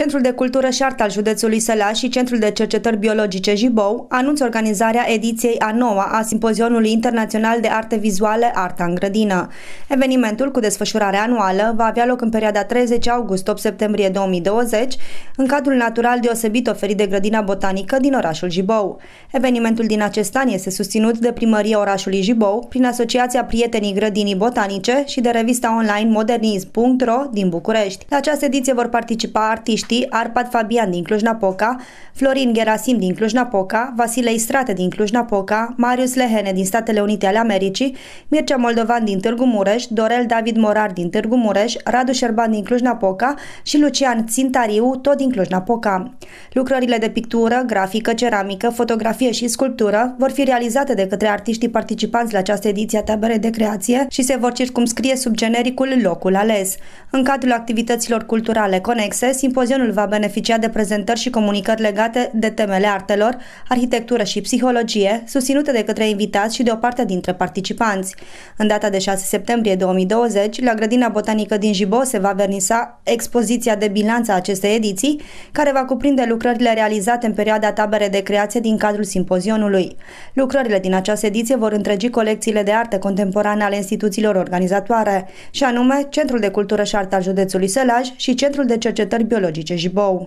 Centrul de Cultură și Artă al județului Sălaș și Centrul de Cercetări Biologice Jibou anunță organizarea ediției a noua a Simpozionului Internațional de Arte Vizuale Arta în Grădină. Evenimentul cu desfășurare anuală va avea loc în perioada 30 august-8 septembrie 2020 în cadrul natural deosebit oferit de Grădina Botanică din orașul Jibou. Evenimentul din acest an este susținut de primăria orașului Jibou prin Asociația Prietenii Grădinii Botanice și de revista online modernism.ro din București. La această ediție vor participa artiști basetiștii Arpad Fabian din Cluj-Napoca, Florin Gerasim din Cluj-Napoca, Vasile Istrate din Cluj-Napoca, Marius Lehene din Statele Unite ale Americii, Mircea Moldovan din Târgu Mureș, Dorel David Morar din Târgu Mureș, Radu Șerban din Cluj-Napoca și Lucian Țintariu, tot din Cluj-Napoca. Lucrările de pictură, grafică, ceramică, fotografie și sculptură vor fi realizate de către artiștii participanți la această ediție a taberei de creație și se vor circumscrie sub genericul locul ales. În cadrul activităților culturale conexe, simpozionul Sympoziunul va beneficia de prezentări și comunicări legate de temele artelor, arhitectură și psihologie, susținute de către invitați și de o parte dintre participanți. În data de 6 septembrie 2020, la Grădina Botanică din Jibo se va vernisa expoziția de bilanță a acestei ediții, care va cuprinde lucrările realizate în perioada tabere de creație din cadrul simpozionului. Lucrările din această ediție vor întregi colecțiile de arte contemporane ale instituțiilor organizatoare, și anume Centrul de Cultură și Artă al Județului Sălaj și Centrul de Cercetări Biologice de Agibol